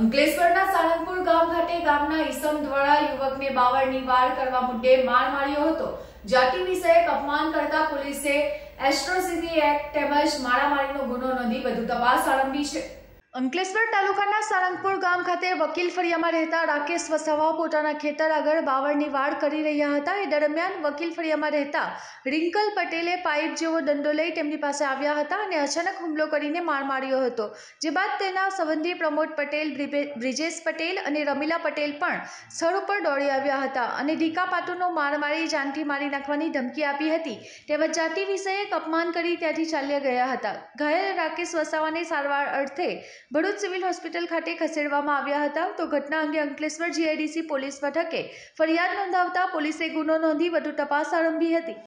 અંકલેશ્વરના સાળંગપુર ગામ ખાતે ગામના ઈસમ દ્વારા યુવકને બાવળની વાર કરવા મુદ્દે માર માર્યો હતો જાતિ વિષયક અપમાન કરતા પોલીસે એસ્ટ્રોસિટી એક્ટ તેમજ મારામારીનો ગુનો નોંધી વધુ તપાસ આરંભી છે અંકલેશ્વર તાલુકાના સારંગપુર ગામ ખાતે વકીલ ફળિયામાં રહેતા રાકેશ વસાવા પોતાના ખેતર આગળ બાવળની વાડ કરી રહ્યા હતા એ દરમિયાન વકીલ ફળિયામાં રહેતા રિંકલ પટેલે પાઇપ જેવો દંડો લઈ તેમની પાસે આવ્યા હતા અને અચાનક હુમલો કરીને માર માર્યો હતો જે બાદ તેના સંબંધી પ્રમોદ પટેલ બ્રિજેશ પટેલ અને રમીલા પટેલ પણ સ્થળ ઉપર દોડી આવ્યા હતા અને ઢીકા પાટોનો માર મારી જાનથી મારી નાખવાની ધમકી આપી હતી તેમજ જાતિ વિષયક અપમાન કરી ત્યાંથી ચાલ્યા ગયા હતા ઘાયલ રાકેશ વસાવાને સારવાર અર્થે ભરૂચ સિવિલ હોસ્પિટલ ખાતે ખસેડવામાં આવ્યા હતા તો ઘટના અંગે અંકલેશ્વર જીઆઈડીસી પોલીસ મથકે ફરિયાદ નોંધાવતા પોલીસે ગુનો નોંધી વધુ તપાસ આરંભી હતી